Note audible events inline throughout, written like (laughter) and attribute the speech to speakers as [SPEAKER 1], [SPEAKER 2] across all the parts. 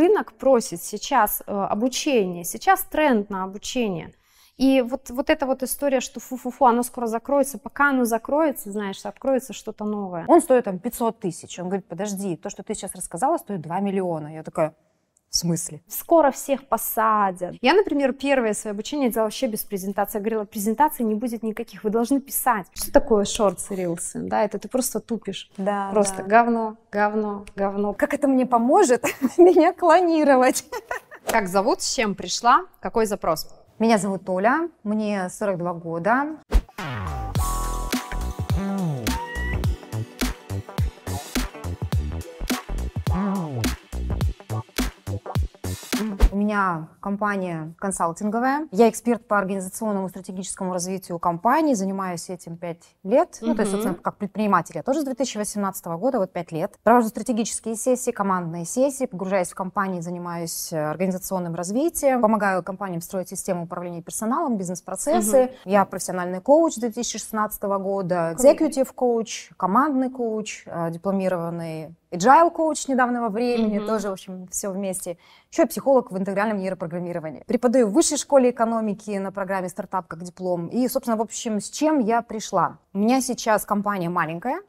[SPEAKER 1] рынок просит сейчас э, обучение, сейчас тренд на обучение. И вот, вот эта вот история, что фу-фу-фу, оно скоро закроется, пока оно закроется, знаешь, откроется что-то новое. Он стоит там 500 тысяч. Он говорит, подожди, то, что ты сейчас рассказала, стоит 2 миллиона. Я такая, в смысле? Скоро всех посадят. Я, например, первое свое обучение делала вообще без презентации. Я говорила, презентации не будет никаких, вы должны писать. Что такое шортсы, рилсы? Да, это ты просто тупишь. Да, Просто да. говно, говно, говно. Как это мне поможет (laughs) меня клонировать? Как зовут, с чем пришла, какой запрос? Меня зовут Толя, мне 42 года. меня компания консалтинговая. Я эксперт по организационному и стратегическому развитию компании, занимаюсь этим 5 лет. Угу. Ну, то есть, собственно, как предприниматель я тоже с 2018 года, вот 5 лет. Провожу стратегические сессии, командные сессии, погружаюсь в компании, занимаюсь э, организационным развитием, помогаю компаниям строить систему управления персоналом, бизнес-процессы. Угу. Я профессиональный коуч 2016 года, экзекутив коуч, командный коуч, э, дипломированный agile коуч недавнего времени, mm-hmm. тоже, в общем, все вместе. Еще я психолог в интегральном нейропрограммировании. Преподаю в высшей школе экономики на программе «Стартап как диплом». И, собственно, в общем, с чем я пришла? У меня сейчас компания маленькая,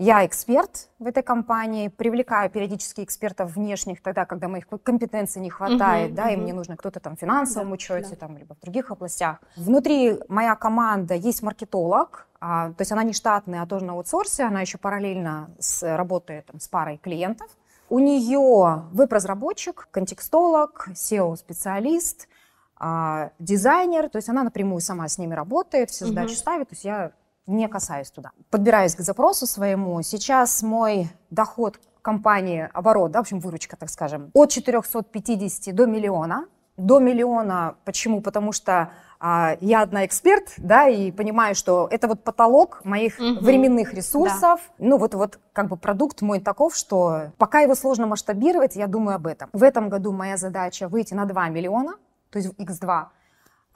[SPEAKER 1] я эксперт в этой компании, привлекаю периодически экспертов внешних тогда, когда моих компетенций не хватает, угу, да, угу. и мне нужно кто-то там в финансовом да, учете, да. там, либо в других областях. Внутри моя команда есть маркетолог, а, то есть она не штатная, а тоже на аутсорсе, она еще параллельно с, работает там, с парой клиентов. У нее веб-разработчик, контекстолог, SEO-специалист, а, дизайнер, то есть она напрямую сама с ними работает, все задачи угу. ставит, то есть я не касаюсь туда. Подбираюсь к запросу своему. Сейчас мой доход компании, оборот, да, в общем, выручка, так скажем, от 450 до миллиона. До миллиона, почему? Потому что а, я одна эксперт, да, и понимаю, что это вот потолок моих угу. временных ресурсов. Да. Ну вот, вот как бы продукт мой таков, что пока его сложно масштабировать, я думаю об этом. В этом году моя задача выйти на 2 миллиона, то есть X2.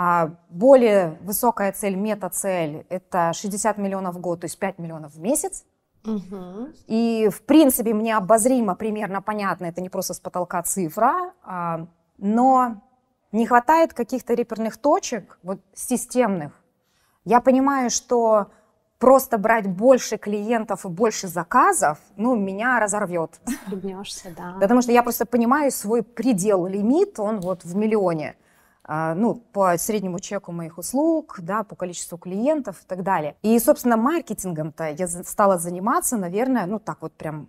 [SPEAKER 1] А более высокая цель, мета-цель, это 60 миллионов в год, то есть 5 миллионов в месяц. Угу. И, в принципе, мне обозримо примерно понятно, это не просто с потолка цифра, а, но не хватает каких-то реперных точек, вот системных. Я понимаю, что просто брать больше клиентов и больше заказов, ну, меня разорвет. да. Потому что я просто понимаю свой предел, лимит, он вот в миллионе. А, ну, по среднему чеку моих услуг, да, по количеству клиентов и так далее. И, собственно, маркетингом-то я стала заниматься, наверное, ну, так вот прям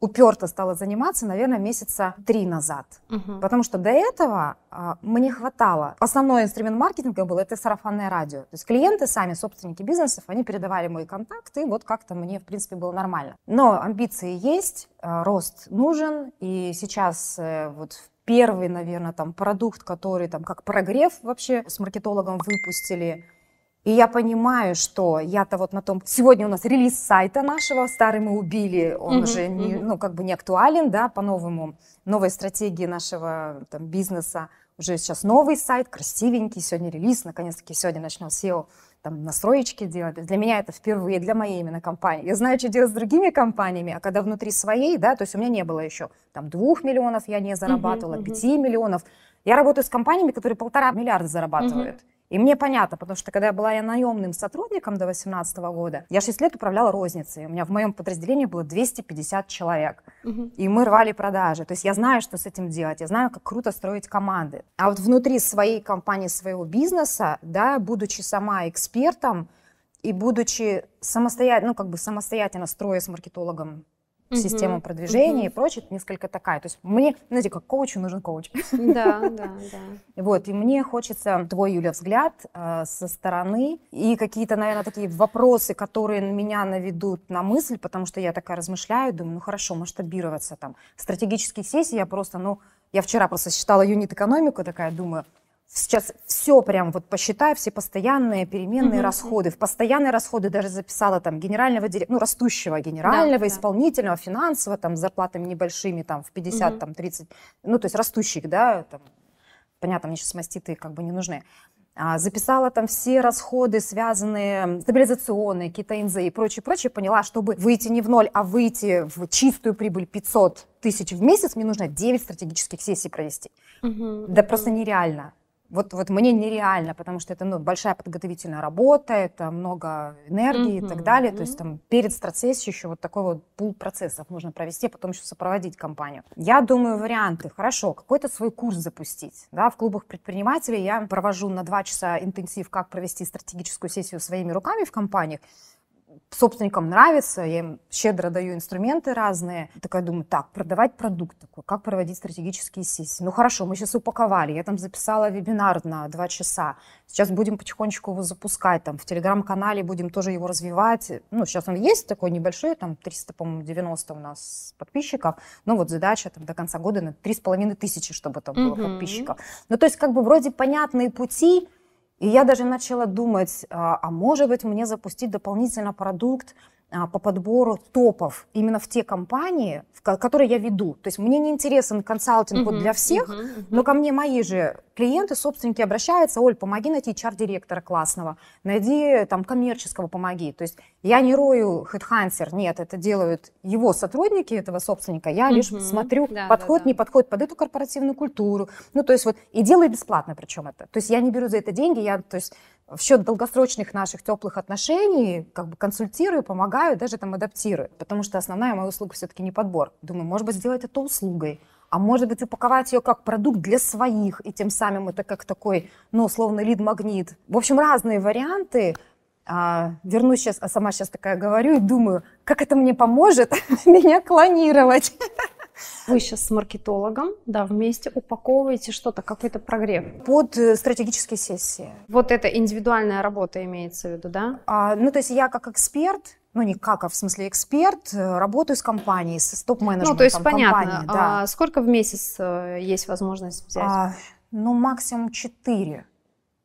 [SPEAKER 1] уперто стала заниматься, наверное, месяца три назад. Угу. Потому что до этого а, мне хватало. Основной инструмент маркетинга был это сарафанное радио. То есть клиенты сами, собственники бизнесов, они передавали мои контакты, и вот как-то мне, в принципе, было нормально. Но амбиции есть, а, рост нужен, и сейчас а, вот в первый, наверное, там продукт, который там как прогрев вообще с маркетологом выпустили. И я понимаю, что я-то вот на том... Сегодня у нас релиз сайта нашего, старый мы убили, он mm-hmm, уже, не, ну, как бы не актуален, да, по-новому. новой стратегии нашего там, бизнеса. Уже сейчас новый сайт, красивенький, сегодня релиз, наконец-таки сегодня начнем SEO там настроечки делать. Для меня это впервые, для моей именно компании. Я знаю, что делать с другими компаниями, а когда внутри своей, да, то есть у меня не было еще там двух миллионов я не зарабатывала, пяти uh-huh, uh-huh. миллионов. Я работаю с компаниями, которые полтора миллиарда зарабатывают. Uh-huh. И мне понятно, потому что когда я была я наемным сотрудником до 2018 года, я 6 лет управляла розницей. У меня в моем подразделении было 250 человек. Угу. И мы рвали продажи. То есть я знаю, что с этим делать. Я знаю, как круто строить команды. А вот внутри своей компании, своего бизнеса, да, будучи сама экспертом, и будучи самостоятельно, ну, как бы самостоятельно строя с маркетологом угу. систему продвижения угу. и прочее, несколько такая. То есть мне, знаете, как коучу нужен коуч. (laughs) Да, да, да. Вот, и мне хочется твой, Юля, взгляд э, со стороны и какие-то, наверное, такие вопросы, которые меня наведут на мысль, потому что я такая размышляю, думаю, ну хорошо, масштабироваться там. Стратегических сессий я просто, ну, я вчера просто считала юнит-экономику, такая думаю, сейчас все прям вот посчитаю, все постоянные переменные mm расходы. В постоянные расходы даже записала там генерального директора, ну, растущего генерального, да, исполнительного, да. финансового, там, с зарплатами небольшими, там, в 50, mm там, 30, ну, то есть растущих, да, там, понятно, мне сейчас маститы как бы не нужны. А, записала там все расходы, связанные стабилизационные, какие-то инзы и прочее, прочее, поняла, чтобы выйти не в ноль, а выйти в чистую прибыль 500 тысяч в месяц, мне нужно 9 стратегических сессий провести. Угу, да угу. просто нереально вот, вот мне нереально, потому что это ну, большая подготовительная работа, это много энергии mm-hmm. и так далее. Mm-hmm. То есть там перед стратсессией еще вот такой вот пул процессов нужно провести, а потом еще сопроводить компанию. Я думаю варианты. Хорошо, какой-то свой курс запустить. Да, в клубах предпринимателей я провожу на два часа интенсив, как провести стратегическую сессию своими руками в компаниях собственникам нравится, я им щедро даю инструменты разные. Такая думаю, так, продавать продукт такой, как проводить стратегические сессии. Ну хорошо, мы сейчас упаковали, я там записала вебинар на два часа. Сейчас будем потихонечку его запускать, там в телеграм-канале будем тоже его развивать. Ну сейчас он есть такой небольшой, там 300, по-моему, 90 у нас подписчиков. Ну вот задача там до конца года на 3,5 тысячи, чтобы там было mm-hmm. подписчиков. Ну то есть как бы вроде понятные пути, и я даже начала думать, а, а может быть мне запустить дополнительно продукт, а, по подбору топов именно в те компании, в которые я веду. То есть мне не интересен консалтинг uh-huh, для всех, uh-huh, uh-huh. но ко мне мои же клиенты, собственники обращаются, Оль, помоги найти HR-директора классного, найди там коммерческого, помоги. То есть я не рою хедхансер, нет, это делают его сотрудники, этого собственника, я uh-huh. лишь смотрю, да, подход, да, да. не подход под эту корпоративную культуру. Ну, то есть вот, и делаю бесплатно причем это. То есть я не беру за это деньги, я, то есть в счет долгосрочных наших теплых отношений, как бы консультирую, помогаю, даже там адаптирую. Потому что основная моя услуга все-таки не подбор. Думаю, может быть, сделать это услугой, а может быть, упаковать ее как продукт для своих, и тем самым это как такой, ну, условно, лид-магнит. В общем, разные варианты. А, вернусь сейчас, а сама сейчас такая говорю и думаю, как это мне поможет (laughs) меня клонировать. Вы сейчас с маркетологом, да, вместе упаковываете что-то, какой-то прогрев. Под э, стратегические сессии. Вот это индивидуальная работа имеется в виду, да? А, ну, то есть я как эксперт, ну не как, а в смысле эксперт, э, работаю с компанией, с топ-менеджментом Ну, то есть там, понятно. Компании, да. а сколько в месяц э, есть возможность взять? А, ну, максимум 4.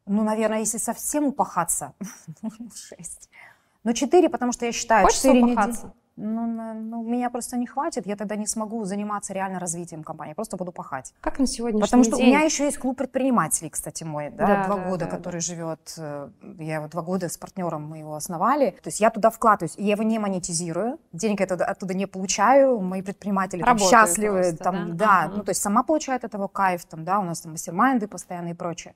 [SPEAKER 1] Ну, наверное, если совсем упахаться, 6. (laughs) Ну, 4, потому что я считаю, Хочешь упахаться? ну, ну, меня просто не хватит, я тогда не смогу заниматься реально развитием компании, просто буду пахать. Как на сегодняшний Потому день? что у меня еще есть клуб предпринимателей, кстати, мой, да, да два да, года, да, который да. живет, э, я его два года с партнером мы его основали, то есть я туда вкладываюсь, я его не монетизирую, денег я оттуда, оттуда не получаю, мои предприниматели Работают там, счастливы, просто, там, да, да uh ну, то есть сама получает от этого кайф, там, да, у нас там мастер постоянные и прочее.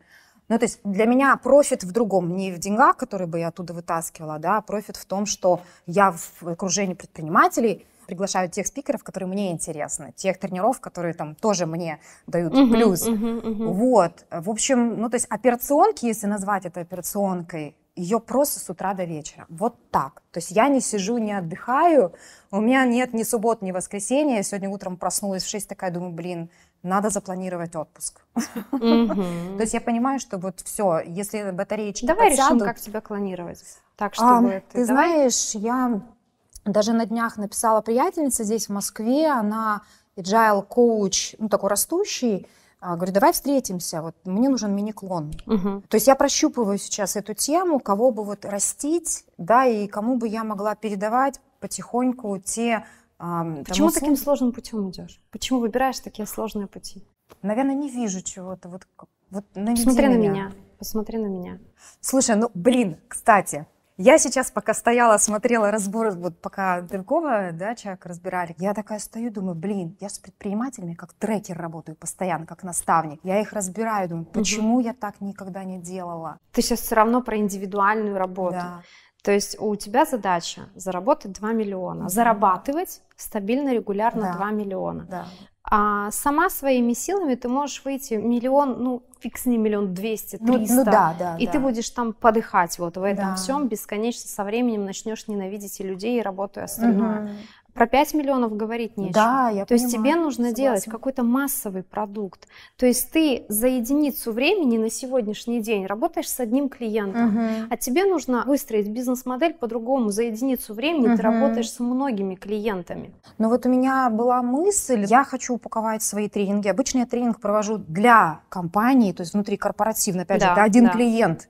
[SPEAKER 1] Ну, то есть для меня профит в другом, не в деньгах, которые бы я оттуда вытаскивала, да, а профит в том, что я в окружении предпринимателей приглашаю тех спикеров, которые мне интересны, тех тренеров, которые там тоже мне дают uh-huh, плюс. Uh-huh, uh-huh. Вот, в общем, ну, то есть операционки, если назвать это операционкой, ее просто с утра до вечера. Вот так. То есть я не сижу, не отдыхаю, у меня нет ни суббот, ни воскресенья. Я сегодня утром проснулась в 6, такая думаю, блин, надо запланировать отпуск. Mm-hmm. (laughs) То есть я понимаю, что вот все, если батареечки Давай подсядут... решим, как тебя клонировать. Так, а, чтобы а, ты, ты знаешь, я даже на днях написала приятельница здесь, в Москве, она agile Coach, ну, такой растущий, а, Говорю, давай встретимся, вот мне нужен мини-клон. Угу. То есть я прощупываю сейчас эту тему, кого бы вот растить, да, и кому бы я могла передавать потихоньку те Почему услуг... таким сложным путем идешь? Почему выбираешь такие сложные пути? Наверное, не вижу чего-то. Вот, вот Посмотри меня. на меня. Посмотри на меня. Слушай, ну блин, кстати, я сейчас пока стояла, смотрела разбор, вот пока другого да, человека разбирали, я такая стою, думаю, блин, я с предпринимателями как трекер работаю постоянно, как наставник. Я их разбираю, думаю, почему угу. я так никогда не делала. Ты сейчас все равно про индивидуальную работу. Да. То есть у тебя задача заработать 2 миллиона, зарабатывать стабильно, регулярно да. 2 миллиона. Да. А сама своими силами ты можешь выйти миллион, ну, фиг с ним миллион двести, ну, ну триста. Ну, да, да. И да. ты будешь там подыхать вот в этом да. всем бесконечно со временем начнешь ненавидеть и людей, и работу, и остальное. Угу. Про 5 миллионов говорить нечего. Да, я То понимаю, есть тебе нужно согласна. делать какой-то массовый продукт. То есть ты за единицу времени на сегодняшний день работаешь с одним клиентом, угу. а тебе нужно выстроить бизнес-модель по-другому. За единицу времени угу. ты работаешь с многими клиентами. Но ну вот у меня была мысль, я хочу упаковать свои тренинги. Обычно я тренинг провожу для компании, то есть внутри корпоративно, опять да, же, это один да. клиент.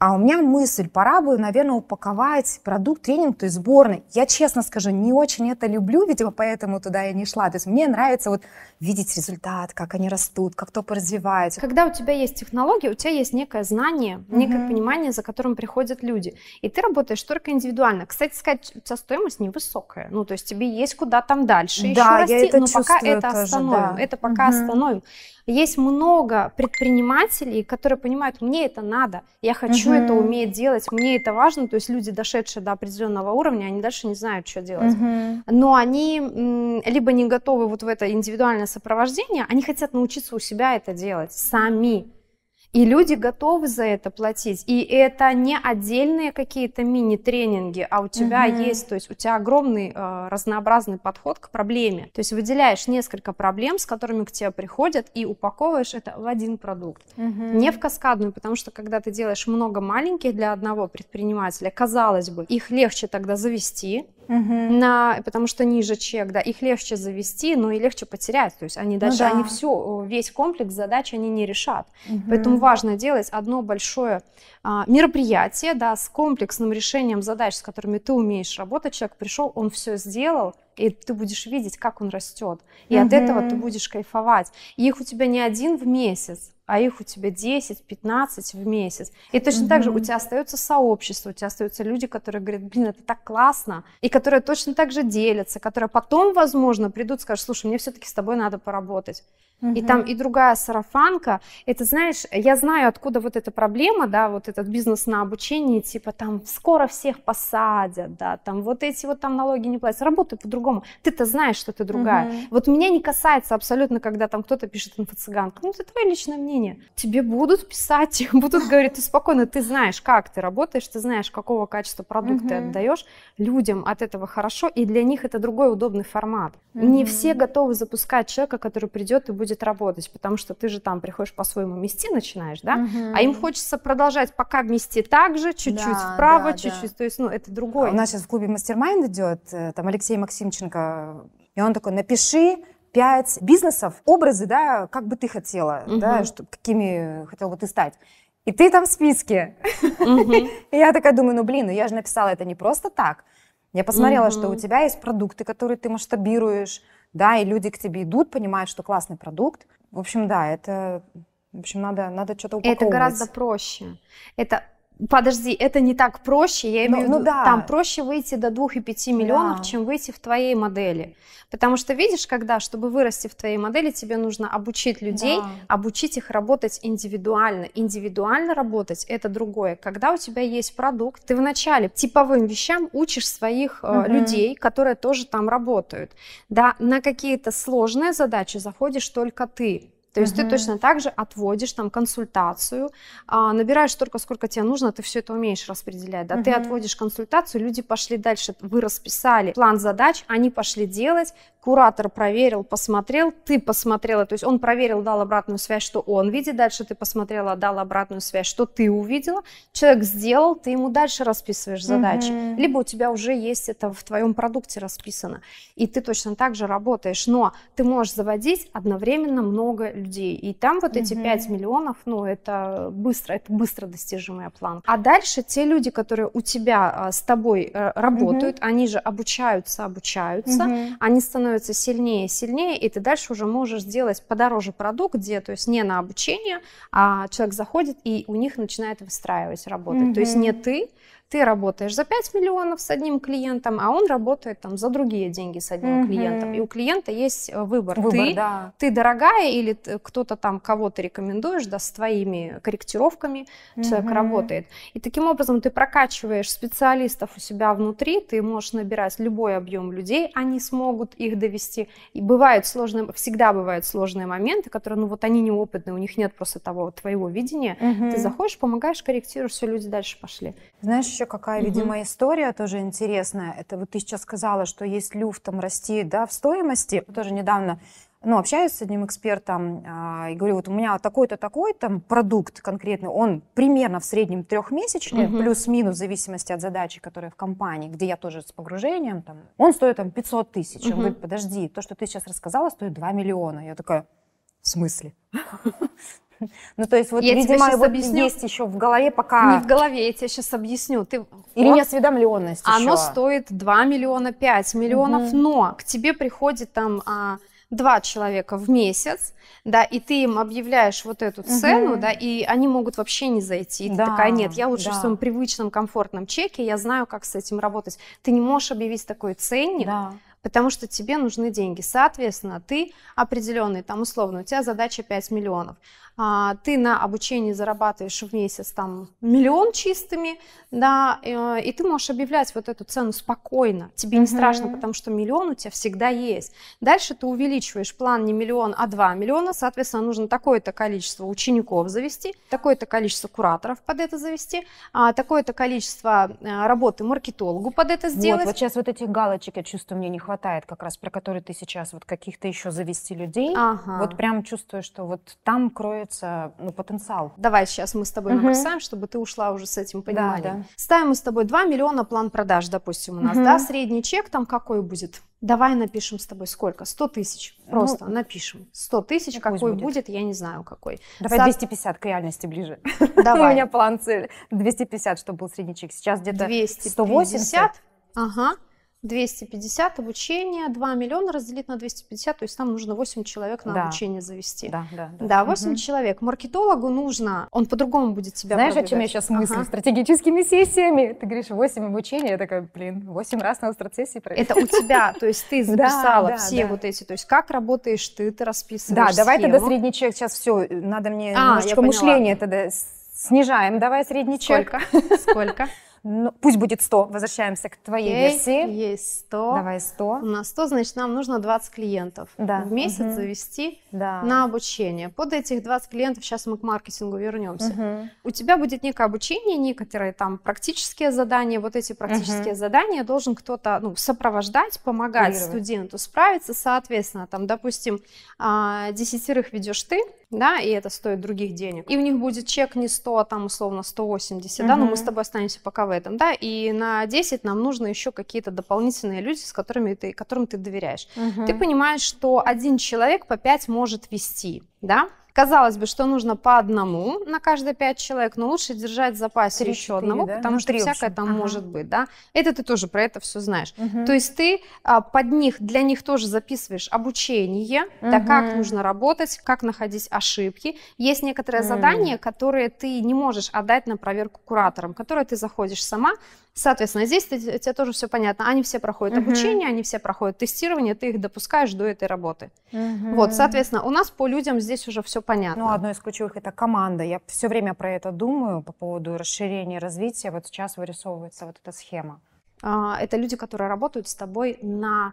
[SPEAKER 1] А у меня мысль, пора бы, наверное, упаковать продукт тренинг, то есть сборный. Я, честно скажу, не очень это люблю, видимо, поэтому туда я не шла. То есть мне нравится вот видеть результат, как они растут, как топы развиваются. Когда у тебя есть технология, у тебя есть некое знание, угу. некое понимание, за которым приходят люди. И ты работаешь только индивидуально. Кстати сказать, у тебя стоимость невысокая. Ну, то есть тебе есть куда там дальше да, еще расти, я это но пока это тоже, остановим. Да. Это пока угу. остановим. Есть много предпринимателей, которые понимают, мне это надо, я хочу угу. это уметь делать, мне это важно. То есть люди, дошедшие до определенного уровня, они дальше не знают, что делать. Угу. Но они либо не готовы вот в это индивидуальное сопровождение, они хотят научиться у себя это делать сами. И люди готовы за это платить. И это не отдельные какие-то мини-тренинги, а у тебя угу. есть, то есть у тебя огромный э, разнообразный подход к проблеме. То есть выделяешь несколько проблем, с которыми к тебе приходят, и упаковываешь это в один продукт. Угу. Не в каскадную, потому что когда ты делаешь много маленьких для одного предпринимателя, казалось бы, их легче тогда завести, угу. на, потому что ниже чек, да, их легче завести, но ну и легче потерять. То есть они даже, ну, да. они все, э, весь комплекс задач они не решат. Угу. Поэтому важно делать одно большое а, мероприятие, да, с комплексным решением задач, с которыми ты умеешь работать, человек пришел, он все сделал, и ты будешь видеть, как он растет. И угу. от этого ты будешь кайфовать. И их у тебя не один в месяц, а их у тебя 10-15 в месяц. И точно угу. так же у тебя остается сообщество, у тебя остаются люди, которые говорят, блин, это так классно, и которые точно так же делятся, которые потом, возможно, придут и скажут, слушай, мне все-таки с тобой надо поработать. И там и другая сарафанка. Это, знаешь, я знаю, откуда вот эта проблема, да, вот этот бизнес на обучении, типа там скоро всех посадят, да, там вот эти вот там налоги не платят. Работай по-другому. Ты-то знаешь, что ты другая. Вот меня не касается абсолютно, когда там кто-то пишет инфо-цыганка. Ну, это твое личное мнение. Тебе будут писать, (laughs) будут говорить, ты спокойно, ты знаешь, как ты работаешь, ты знаешь, какого качества продукты отдаешь. Людям от этого хорошо, и для них это другой удобный формат. Не все готовы запускать человека, который придет и будет будет работать, потому что ты же там приходишь по-своему мести начинаешь, да, угу. а им хочется продолжать пока мести так же, чуть-чуть да, вправо, да, чуть-чуть, да. то есть, ну, это а другое. У нас сейчас в клубе мастер-майнд идет, э, там Алексей Максимченко, и он такой, напиши пять бизнесов, образы, да, как бы ты хотела, угу. да, что, какими хотел бы ты стать. И ты там в списке. Угу. (laughs) И я такая думаю, ну, блин, ну я же написала это не просто так. Я посмотрела, угу. что у тебя есть продукты, которые ты масштабируешь, да, и люди к тебе идут, понимают, что классный продукт. В общем, да, это, в общем, надо, надо что-то упаковывать. Это гораздо проще. Это Подожди, это не так проще. Я имею ну, в ну виду, ну, да. там проще выйти до 2,5 миллионов, да. чем выйти в твоей модели. Потому что видишь, когда, чтобы вырасти в твоей модели, тебе нужно обучить людей, да. обучить их работать индивидуально. Индивидуально работать – это другое. Когда у тебя есть продукт, ты вначале типовым вещам учишь своих угу. людей, которые тоже там работают. Да, на какие-то сложные задачи заходишь только ты. То есть угу. ты точно так же отводишь там консультацию, а, набираешь столько, сколько тебе нужно, ты все это умеешь распределять, да, угу. ты отводишь консультацию, люди пошли дальше, вы расписали план задач, они пошли делать, куратор проверил, посмотрел, ты посмотрела, то есть он проверил, дал обратную связь, что он видит, дальше ты посмотрела, дал обратную связь, что ты увидела, человек сделал, ты ему дальше расписываешь задачи, угу. либо у тебя уже есть это в твоем продукте расписано, и ты точно так же работаешь, но ты можешь заводить одновременно много людей. И там вот угу. эти 5 миллионов, ну, это быстро, это быстро достижимая планка. А дальше те люди, которые у тебя а, с тобой э, работают, угу. они же обучаются, обучаются, угу. они становятся сильнее, сильнее, и ты дальше уже можешь сделать подороже продукт, где, то есть не на обучение, а человек заходит, и у них начинает выстраивать работать. Угу. То есть не ты, ты работаешь за 5 миллионов с одним клиентом, а он работает там за другие деньги с одним mm клиентом. И у клиента есть выбор. Э, выбор ты, да. ты дорогая или кто-то там кого-то рекомендуешь, да, с твоими корректировками mm человек работает. И таким образом ты прокачиваешь специалистов у себя внутри, ты можешь набирать любой объем людей, они смогут их довести. И бывают сложные, всегда бывают сложные моменты, которые, ну вот они неопытные, у них нет просто того твоего видения. mm Ты заходишь, помогаешь, корректируешь, все, люди дальше пошли. Знаешь, еще какая, угу. видимо, история тоже интересная. Это вот ты сейчас сказала, что есть люфт там расти, да, в стоимости. Я тоже недавно ну, общаюсь с одним экспертом а, и говорю, вот у меня такой-то, такой-то продукт конкретный, он примерно в среднем трехмесячный, угу. плюс-минус, в зависимости от задачи, которая в компании, где я тоже с погружением, там, он стоит там 500 тысяч. Угу. Он говорит, подожди, то, что ты сейчас рассказала, стоит 2 миллиона. Я такая, в смысле? (laughs) Ну, то есть, вот, я видимо, вот объясню. есть еще в голове пока... Не в голове, я тебе сейчас объясню. Ты... Или вот, неосведомленность Оно еще. стоит 2 миллиона, 5 миллионов, угу. но к тебе приходит там... А, два человека в месяц, да, и ты им объявляешь вот эту цену, угу. да, и они могут вообще не зайти. И да, ты такая, нет, я лучше да. в своем привычном комфортном чеке, я знаю, как с этим работать. Ты не можешь объявить такой ценник, да потому что тебе нужны деньги. Соответственно, ты определенный, там условно, у тебя задача 5 миллионов. А, ты на обучении зарабатываешь в месяц там миллион чистыми, да, и, э, и ты можешь объявлять вот эту цену спокойно. Тебе mm не страшно, потому что миллион у тебя всегда есть. Дальше ты увеличиваешь план не миллион, а 2 миллиона. Соответственно, нужно такое-то количество учеников завести, такое-то количество кураторов под это завести, а, такое-то количество э, работы маркетологу под это сделать. Вот, вот сейчас вот этих галочек, я чувствую, мне не хватает хватает, как раз про который ты сейчас вот каких-то еще завести людей. Ага. Вот прям чувствую, что вот там кроется ну, потенциал. Давай сейчас мы с тобой угу. набросаем, чтобы ты ушла уже с этим пониманием. Да, да. Ставим мы с тобой 2 миллиона план продаж, допустим, у нас, угу. да, средний чек там какой будет? Давай напишем с тобой сколько? 100 тысяч. Ну, Просто ну, напишем. 100 тысяч, какой будет. будет, я не знаю какой. Давай За... 250 к реальности ближе. (laughs) Давай. У меня план цель 250, чтобы был средний чек. Сейчас где-то 250. 180. Ага. 250 обучение, 2 миллиона разделить на 250, то есть нам нужно 8 человек на да. обучение завести. Да, да, да. да 8 угу. человек. Маркетологу нужно, он по-другому будет себя. Знаешь, продвигать. о чем я сейчас мыслю? Ага. Стратегическими сессиями. Ты говоришь, 8 обучения, я такая, блин, 8 раз на страцессии провели. Это у тебя, то есть ты (laughs) записала все вот эти, то есть как работаешь ты, ты расписываешь Да, давай тогда средний человек, сейчас все, надо мне а, немножечко мышление тогда снижаем, давай средний человек. Сколько? Сколько? (laughs) ну, пусть будет 100, возвращаемся к твоей okay, версии. Есть 100. Давай 100. У нас 100, значит, нам нужно 20 клиентов да. в месяц угу. завести да. на обучение. Под этих 20 клиентов, сейчас мы к маркетингу вернемся, угу. у тебя будет некое обучение, некоторые там практические задания, вот эти практические угу. задания должен кто-то ну, сопровождать, помогать студенту справиться, соответственно, там, допустим, а, десятерых ведешь ты, да, и это стоит других денег. И у них будет чек не 100, а там условно 180, угу. да, но мы с тобой останемся пока в этом, да, и на 10 нам нужно еще какие-то дополнительные люди, с которыми ты, которым ты доверяешь. Угу. Ты понимаешь, что один человек по 5 может вести да? Казалось бы, что нужно по одному на каждые пять человек, но лучше держать в запасе 3, еще 4, одного, да? потому ну, что всякое там ага. может быть, да. Это ты тоже про это все знаешь. Угу. То есть ты а, под них, для них тоже записываешь обучение, угу. да, как нужно работать, как находить ошибки. Есть некоторые угу. задания, которые ты не можешь отдать на проверку кураторам, которые ты заходишь сама, Соответственно, здесь тебе тоже все понятно. Они все проходят Uh-huh. обучение, они все проходят тестирование, ты их допускаешь до этой работы. Uh-huh. Вот, соответственно, у нас по людям здесь уже все понятно. Ну, одно из ключевых это команда. Я все время про это думаю по поводу расширения развития. Вот сейчас вырисовывается вот эта схема. А, это люди, которые работают с тобой на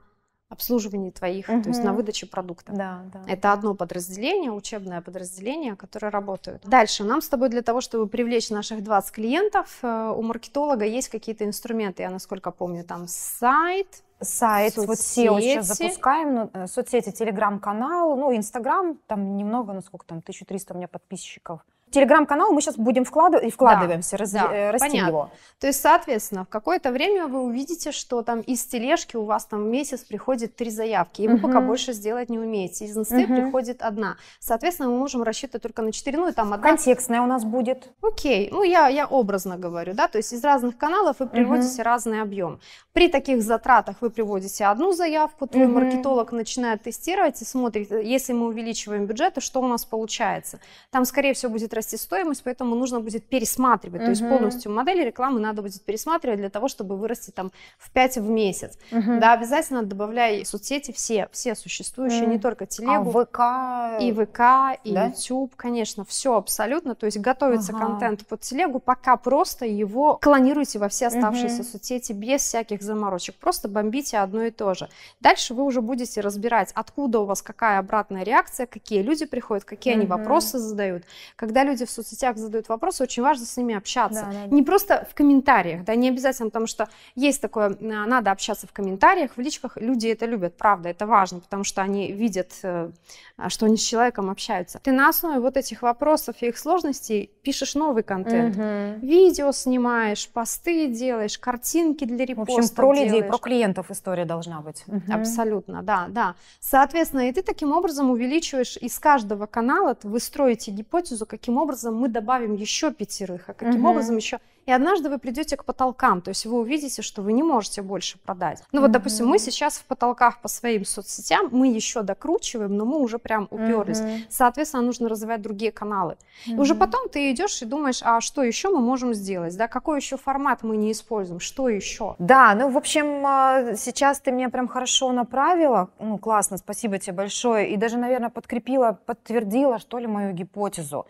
[SPEAKER 1] обслуживании твоих, угу. то есть на выдаче продукта. Да, да. Это одно подразделение, учебное подразделение, которое работает. Дальше нам с тобой для того, чтобы привлечь наших 20 клиентов, э, у маркетолога есть какие-то инструменты, я насколько помню, там сайт, сайт, соцсети. вот SEO сейчас запускаем, ну, э, соцсети, телеграм-канал, ну, инстаграм, там немного, ну, сколько там, 1300 у меня подписчиков. Телеграм-канал мы сейчас будем вкладывать и вкладываемся, да, раз, да, э, расти понятно. его. То есть, соответственно, в какое-то время вы увидите, что там из тележки у вас там в месяц приходит три заявки, и вы угу. пока больше сделать не умеете. Из инсты угу. приходит одна. Соответственно, мы можем рассчитывать только на четыре, ну и там одна. Контекстная у нас будет. Окей, ну я, я образно говорю, да, то есть из разных каналов вы приводите угу. разный объем. При таких затратах вы приводите одну заявку, твой угу. маркетолог начинает тестировать и смотрит, если мы увеличиваем бюджет, то что у нас получается. Там, скорее всего, будет расти стоимость, поэтому нужно будет пересматривать. Угу. То есть полностью модели рекламы надо будет пересматривать для того, чтобы вырасти там в 5 в месяц. Угу. Да, обязательно добавляй соцсети все, все существующие, угу. не только а телегу. А ВК? И ВК, и да? YouTube, конечно, все абсолютно. То есть готовится ага. контент под телегу, пока просто его клонируйте во все оставшиеся угу. соцсети без всяких заморочек. Просто бомбите одно и то же. Дальше вы уже будете разбирать, откуда у вас какая обратная реакция, какие люди приходят, какие угу. они вопросы задают. Когда люди в соцсетях задают вопросы, очень важно с ними общаться. Да, да, Не просто в комментариях, да, не обязательно, потому что есть такое, а, надо общаться в комментариях, в личках, люди это любят, правда, это важно, потому что они видят, э, а, что они с человеком общаются. Ты на основе вот этих вопросов и их сложностей пишешь новый контент. Угу. Видео снимаешь, посты делаешь, картинки для репостов В общем, про людей, делаешь. про клиентов история должна быть. Угу. Абсолютно, да, да. Соответственно, и ты таким образом увеличиваешь из каждого канала, вы строите гипотезу, каким каким образом мы добавим еще пятерых, а каким угу. образом еще... И однажды вы придете к потолкам, то есть вы увидите, что вы не можете больше продать. Ну вот, допустим, мы сейчас в потолках по своим соцсетям, мы еще докручиваем, но мы уже прям уперлись. Угу. Соответственно, нужно развивать другие каналы. Угу. И уже потом ты идешь и думаешь, а что еще мы можем сделать, да, какой еще формат мы не используем, что еще. Да, ну, в общем, а, сейчас ты меня прям хорошо направила, ну, классно, спасибо тебе большое, и даже, наверное, подкрепила, подтвердила, что ли, мою гипотезу.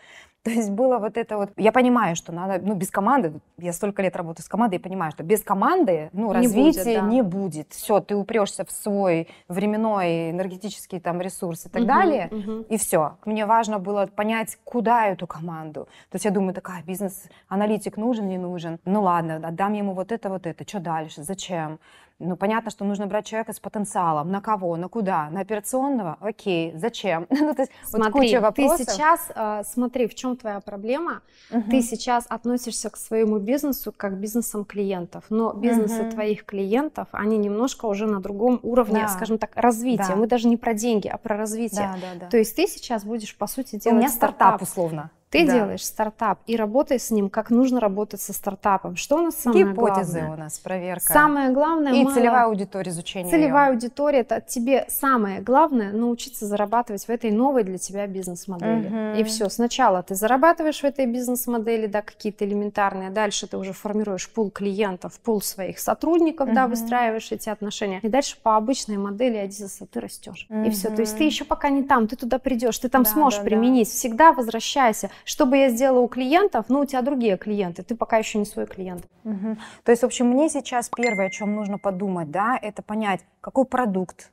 [SPEAKER 1] То есть было вот это вот... Я понимаю, что надо... Ну, без команды... Я столько лет работаю с командой, я понимаю, что без команды ну, развития не будет. Да. Не будет. Все, ты упрешься в свой временной, энергетический там ресурс и так угу, далее, угу. и все. Мне важно было понять, куда эту команду. То есть я думаю, такая, бизнес-аналитик нужен, не нужен? Ну ладно, отдам ему вот это, вот это. Что дальше? Зачем? Ну, понятно, что нужно брать человека с потенциалом. На кого? На куда? На операционного? Окей, зачем? (laughs) ну, то есть, смотри, вот куча вопросов. ты сейчас, э, смотри, в чем твоя проблема? Угу. Ты сейчас относишься к своему бизнесу как бизнесом клиентов, но бизнесы угу. твоих клиентов, они немножко уже на другом уровне, да. скажем так, развития. Да. Мы даже не про деньги, а про развитие. Да, да, да. То есть ты сейчас будешь, по сути, делать У меня стартап, стартап условно. Ты да. делаешь стартап и работай с ним, как нужно работать со стартапом. Что у нас самое Гипотезы главное? у нас, проверка. Самое главное... И мало... целевая аудитория изучение. Целевая ее. аудитория, это тебе самое главное научиться зарабатывать в этой новой для тебя бизнес-модели. Угу. И все, сначала ты зарабатываешь в этой бизнес-модели, да, какие-то элементарные, дальше ты уже формируешь пул клиентов, пул своих сотрудников, угу. да, выстраиваешь эти отношения. И дальше по обычной модели Адизеса ты растешь. Угу. И все, то есть ты еще пока не там, ты туда придешь, ты там да, сможешь да, применить. Да. Всегда возвращайся что бы я сделала у клиентов, ну, у тебя другие клиенты, ты пока еще не свой клиент. Угу. То есть, в общем, мне сейчас первое, о чем нужно подумать, да, это понять, какой продукт,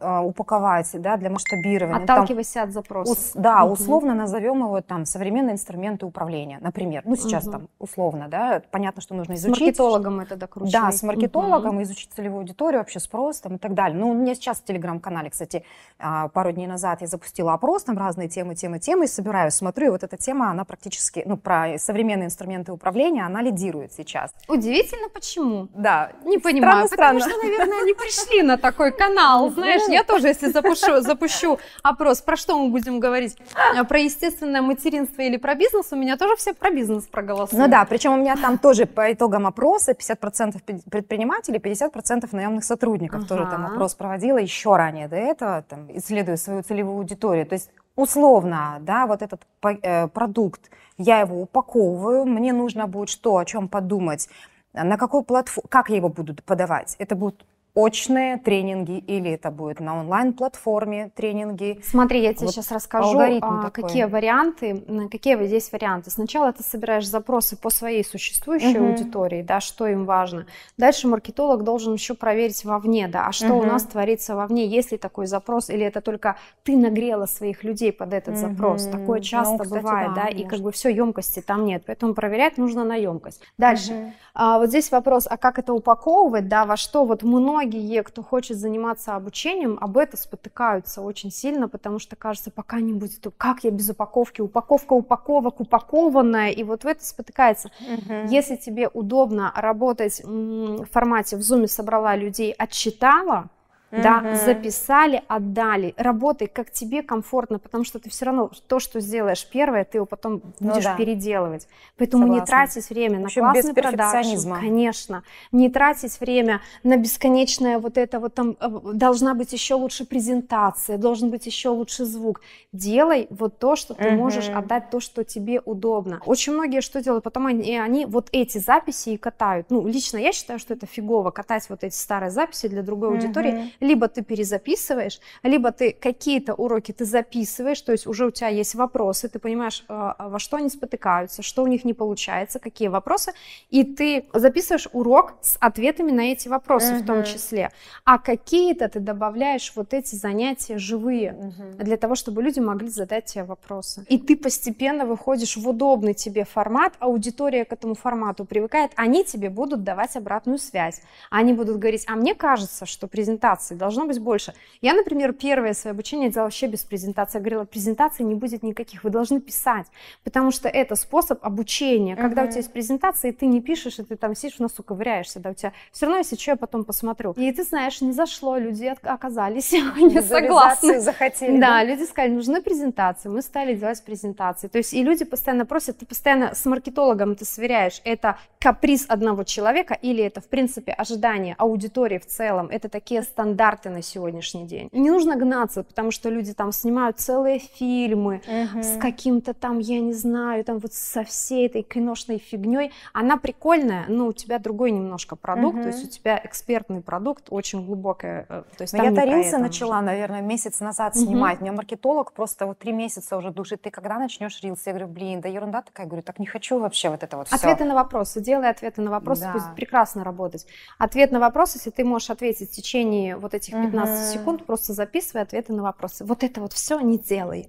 [SPEAKER 1] а, упаковать, да, для масштабирования. Отталкиваясь там, от запроса. Ус, да, угу. условно назовем его там современные инструменты управления, например. Ну, сейчас угу. там условно, да, понятно, что нужно изучить. С маркетологом это докручивать. Да, с маркетологом, угу. изучить целевую аудиторию, вообще спрос там и так далее. Ну, у меня сейчас в Телеграм-канале, кстати, а, пару дней назад я запустила опрос, там разные темы, темы, темы, и собираю, смотрю, и вот эта тема, она практически, ну, про современные инструменты управления, она лидирует сейчас. Удивительно, почему? Да. Не понимаю, странно, потому странно. что, наверное, они пришли на такой канал (laughs) знаешь, я тоже, если запущу, запущу опрос, про что мы будем говорить, а, про естественное материнство или про бизнес, у меня тоже все про бизнес проголосуют. Ну да, причем у меня там тоже по итогам опроса 50% предпринимателей, 50% наемных сотрудников ага. тоже там опрос проводила еще ранее до этого, там, исследуя свою целевую аудиторию. То есть условно, да, вот этот э, продукт, я его упаковываю, мне нужно будет что, о чем подумать, на какой платформе, как я его буду подавать. Это будет очные тренинги или это будет на онлайн-платформе тренинги. Смотри, я тебе вот сейчас расскажу, а, какие варианты, какие здесь варианты. Сначала ты собираешь запросы по своей существующей угу. аудитории, да, что им важно. Дальше маркетолог должен еще проверить вовне, да, а что угу. у нас творится вовне, есть ли такой запрос, или это только ты нагрела своих людей под этот угу. запрос. Такое ну, часто ну, кстати, бывает, да, да и как бы все, емкости там нет, поэтому проверять нужно на емкость. Дальше, угу. а, вот здесь вопрос, а как это упаковывать, да, во что вот мной многие, кто хочет заниматься обучением, об этом спотыкаются очень сильно, потому что кажется, пока не будет, как я без упаковки, упаковка упаковок, упакованная, и вот в это спотыкается. Угу. Если тебе удобно работать в формате в зуме собрала людей, отчитала, угу. да, записали, отдали, работай, как тебе комфортно, потому что ты все равно то, что сделаешь первое, ты его потом ну будешь да. переделывать. Поэтому Согласна. не тратить время на Еще классный без продакшн, конечно, не тратить время на бесконечное вот это вот там э, должна быть еще лучше презентация, должен быть еще лучше звук. Делай вот то, что ты угу. можешь отдать, то, что тебе удобно. Очень многие что делают, потом они, они вот эти записи и катают. Ну лично я считаю, что это фигово катать вот эти старые записи для другой угу. аудитории либо ты перезаписываешь, либо ты какие-то уроки ты записываешь, то есть уже у тебя есть вопросы, ты понимаешь, э, а во что они спотыкаются, что у них не получается, какие вопросы, и ты записываешь урок с ответами на эти вопросы uh-huh. в том числе. А какие-то ты добавляешь вот эти занятия живые uh-huh. для того, чтобы люди могли задать тебе вопросы. И ты постепенно выходишь в удобный тебе формат, аудитория к этому формату привыкает, они тебе будут давать обратную связь. Они будут говорить, а мне кажется, что презентация презентаций, должно быть больше. Я, например, первое свое обучение делала вообще без презентации. Я говорила, презентации не будет никаких, вы должны писать, потому что это способ обучения. Когда угу. у тебя есть презентация, и ты не пишешь, и ты там сидишь в носу ковыряешься, да, у тебя все равно, если что, я потом посмотрю. И ты знаешь, не зашло, люди оказались (laughs) не согласны. захотели. Да, да, люди сказали, нужны презентации, мы стали делать презентации. То есть и люди постоянно просят, ты постоянно с маркетологом ты сверяешь, это каприз одного человека или это, в принципе, ожидание аудитории в целом, это такие стандарты, стандарты на сегодняшний день. Не нужно гнаться, потому что люди там снимают целые фильмы угу. с каким-то там, я не знаю, там вот со всей этой киношной фигней. Она прикольная, но у тебя другой немножко продукт, угу. то есть у тебя экспертный продукт, очень глубокая. Э, то есть я Таринса начала, нужно. наверное, месяц назад угу. снимать. Меня маркетолог просто вот три месяца уже душит. Ты когда начнешь рилс? Я говорю, блин, да ерунда такая. Я говорю, так не хочу вообще вот это вот все. Ответы на вопросы. Делай ответы на вопросы, да. будет прекрасно работать. Ответ на вопрос, если ты можешь ответить в течение вот этих 15 угу. секунд, просто записывай ответы на вопросы. Вот это вот все не делай.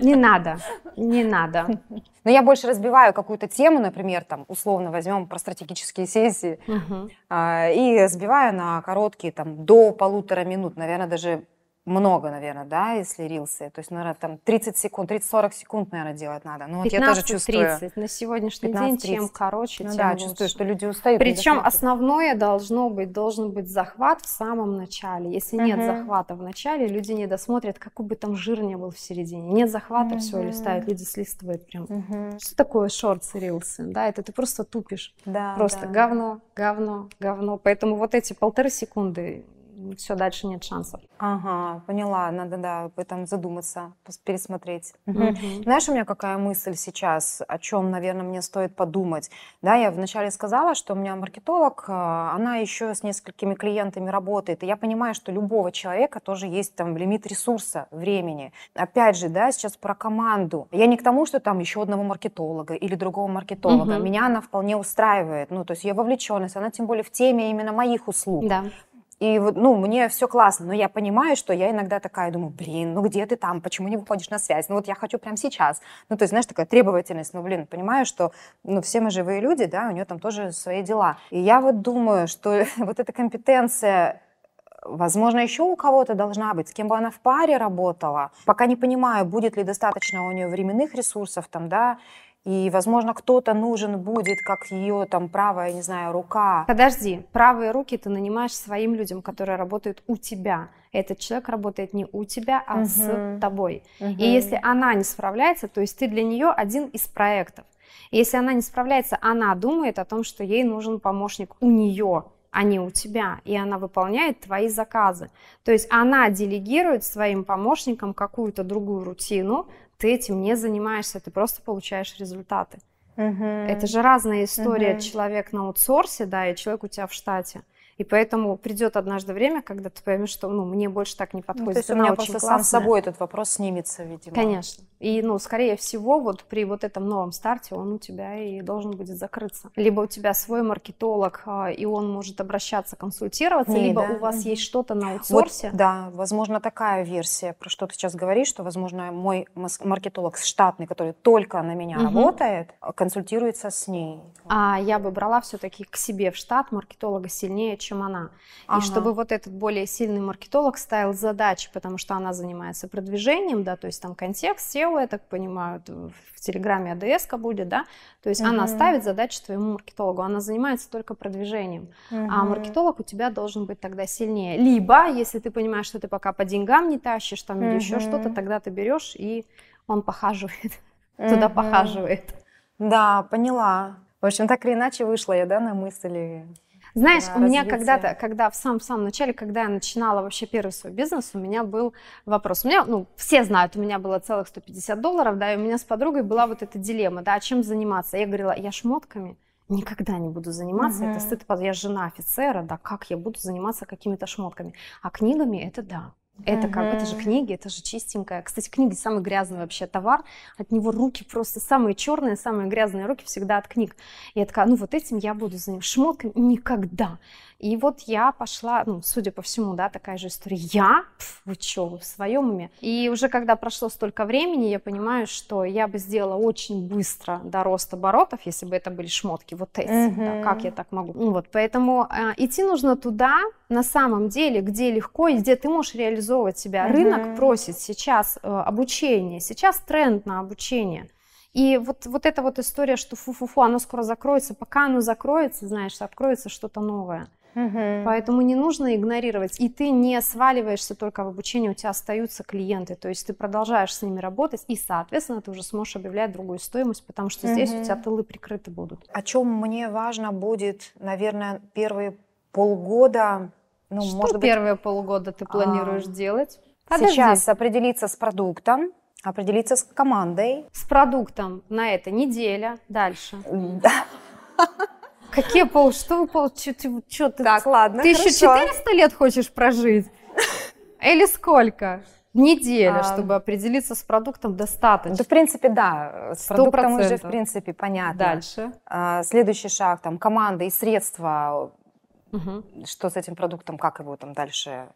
[SPEAKER 1] Не надо, не надо. Но ну, я больше разбиваю какую-то тему, например, там условно возьмем про стратегические сессии угу. и разбиваю на короткие, там до полутора минут, наверное, даже много, наверное, да, если рилсы. То есть, наверное, там 30 секунд, 30-40 секунд, наверное, делать надо. Ну, 15, я тоже чувствую. 30 на сегодняшний 15, 30. день, чем короче, ну, тем да, лучше. чувствую, что люди устают. Причем основное должно быть, должен быть захват в самом начале. Если Uh -huh. нет захвата в начале, люди не досмотрят, какой бы там жир не был в середине. Нет захвата, угу. Uh -huh. все листают, люди слистывают прям. Uh -huh. Что такое шортс рилсы? Да, это ты просто тупишь. Да, просто да. говно, говно, говно. Поэтому вот эти полторы секунды все, дальше нет шансов. Ага, поняла, надо, да, об этом задуматься, пересмотреть. Угу. Угу. Знаешь, у меня какая мысль сейчас, о чем, наверное, мне стоит подумать? Да, я вначале сказала, что у меня маркетолог, а, она еще с несколькими клиентами работает, и я понимаю, что любого человека тоже есть там лимит ресурса, времени. Опять же, да, сейчас про команду. Я не к тому, что там еще одного маркетолога или другого маркетолога. Угу. Меня она вполне устраивает, ну, то есть ее вовлеченность, она тем более в теме именно моих услуг. Да. И вот, ну, мне все классно, но я понимаю, что я иногда такая думаю, блин, ну где ты там, почему не выходишь на связь? Ну вот я хочу прямо сейчас. Ну, то есть, знаешь, такая требовательность, ну, блин, понимаю, что, ну, все мы живые люди, да, у нее там тоже свои дела. И я вот думаю, что (laughs) вот эта компетенция возможно, еще у кого-то должна быть, с кем бы она в паре работала. Пока не понимаю, будет ли достаточно у нее временных ресурсов там, да, и, возможно, кто-то нужен будет, как ее там правая, не знаю, рука. Подожди, правые руки ты нанимаешь своим людям, которые работают у тебя. Этот человек работает не у тебя, а угу. с тобой. Угу. И если она не справляется, то есть ты для нее один из проектов. Если она не справляется, она думает о том, что ей нужен помощник у нее, а не у тебя, и она выполняет твои заказы. То есть она делегирует своим помощникам какую-то другую рутину, ты этим не занимаешься, ты просто получаешь результаты. Угу. Это же разная история. Угу. Человек на аутсорсе, да, и человек у тебя в штате. И поэтому придет однажды время, когда ты поймешь, что ну, мне больше так не подходит. Ну, то есть у меня просто классная. сам с собой этот вопрос снимется, видимо. Конечно. И, ну, скорее всего, вот при вот этом новом старте он у тебя и должен будет закрыться. Либо у тебя свой маркетолог, а, и он может обращаться, консультироваться, Ней, либо да? у вас угу. есть что-то на аутсорсе. Вот, да, возможно, такая версия, про что ты сейчас говоришь, что, возможно, мой маркетолог штатный, который только на меня угу. работает, консультируется с ней. А я бы брала все-таки к себе в штат маркетолога сильнее, чем она. Ага. И чтобы вот этот более сильный маркетолог ставил задачи, потому что она занимается продвижением, да, то есть там контекст, SEO, я так понимаю, в Телеграме АДС будет, да, то есть угу. она ставит задачи твоему маркетологу, она занимается только продвижением, угу. а маркетолог у тебя должен быть тогда сильнее. Либо, если ты понимаешь, что ты пока по деньгам не тащишь, там угу. или еще что-то, тогда ты берешь и он похаживает, (laughs) туда похаживает. Да, поняла. В общем, так или иначе вышла я, да, на мысли знаешь, у меня когда-то, когда в самом самом начале, когда я начинала вообще первый свой бизнес, у меня был вопрос. У меня, ну, все знают, у меня было целых 150 долларов, да, и у меня с подругой была вот эта дилемма, да, чем заниматься. Я говорила, я шмотками никогда не буду заниматься, угу. это стыд, я жена офицера, да, как я буду заниматься какими-то шмотками, а книгами это да. Это угу. как, это же книги, это же чистенькая. Кстати, книги самый грязный вообще товар. От него руки просто самые черные, самые грязные руки всегда от книг. И я такая, ну вот этим я буду заниматься. Шмотками никогда. И вот я пошла, ну, судя по всему, да, такая же история. Я? Пф, вы что, вы в своем уме? И уже когда прошло столько времени, я понимаю, что я бы сделала очень быстро до роста оборотов, если бы это были шмотки вот эти. Угу. Да, как я так могу? Ну вот, поэтому э, идти нужно туда, на самом деле, где легко и где ты можешь реализовать реализовывать себя. Mm-hmm. Рынок просит сейчас э, обучение, сейчас тренд на обучение. И вот, вот эта вот история, что фу-фу-фу, оно скоро закроется, пока оно закроется, знаешь, откроется что-то новое. Угу. Поэтому не нужно игнорировать. И ты не сваливаешься только в обучении, у тебя остаются клиенты. То есть ты продолжаешь с ними работать, и, соответственно, ты уже сможешь объявлять другую стоимость, потому что угу. здесь у тебя тылы прикрыты будут. О чем мне важно будет, наверное, первые полгода ну, что может первые быть, полгода ты планируешь а, делать? Подожди. Сейчас определиться с продуктом, определиться с командой. С продуктом на это неделя, дальше. (laughs) Какие пол, что вы пол, что ты? Так, ладно, Ты еще 400 лет хочешь прожить? (laughs) Или сколько? Неделя, чтобы определиться с продуктом, достаточно. Да, в принципе, да. С 100%. продуктом уже, в принципе, понятно. Дальше. А, следующий шаг, там, команда и средства угу. что с этим продуктом, как его там дальше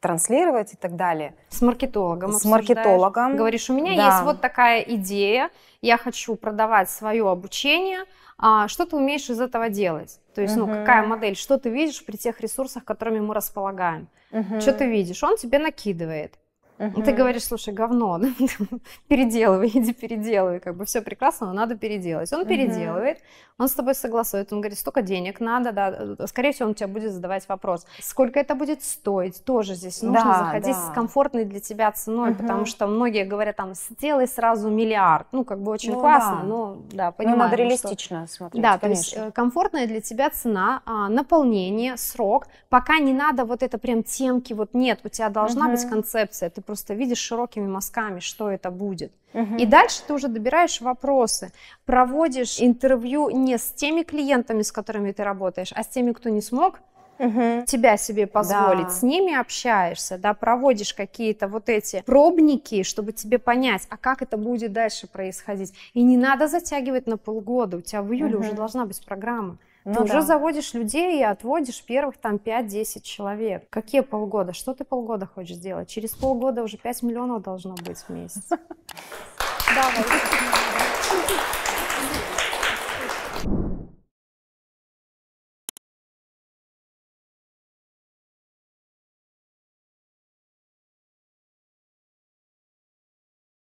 [SPEAKER 1] транслировать и так далее. С маркетологом. С маркетологом. Говоришь, у меня да. есть вот такая идея, я хочу продавать свое обучение, а что ты умеешь из этого делать? То есть, угу. ну, какая модель, что ты видишь при тех ресурсах, которыми мы располагаем? Угу. Что ты видишь? Он тебе накидывает. Угу. Ты говоришь, слушай, говно, (laughs) переделывай, иди переделывай, как бы все прекрасно, но надо переделать. Он угу. переделывает, он с тобой согласует, он говорит, столько денег надо, да, э, скорее всего, он тебя будет задавать вопрос, сколько это будет стоить, тоже здесь нужно да, заходить да. с комфортной для тебя ценой, угу. потому что многие говорят там, сделай сразу миллиард, ну, как бы очень ну, классно, да. но, да, понимаю. Ну, надо реалистично что... смотреть, Да, конечно. то есть э, комфортная для тебя цена, а, наполнение, срок, пока не надо вот это прям темки, вот нет, у тебя должна угу. быть концепция, ты просто видишь широкими мазками, что это будет. Угу. И дальше ты уже добираешь вопросы, проводишь интервью не с теми клиентами, с которыми ты работаешь, а с теми, кто не смог, угу. тебя себе позволить, да. с ними общаешься, да, проводишь какие-то вот эти пробники, чтобы тебе понять, а как это будет дальше происходить. И не надо затягивать на полгода, у тебя в июле угу. уже должна быть программа ну, ты да. уже заводишь людей и отводишь первых там 5-10 человек. Какие полгода? Что ты полгода хочешь сделать? Через полгода уже 5 миллионов должно быть в месяц. (laughs) Давай.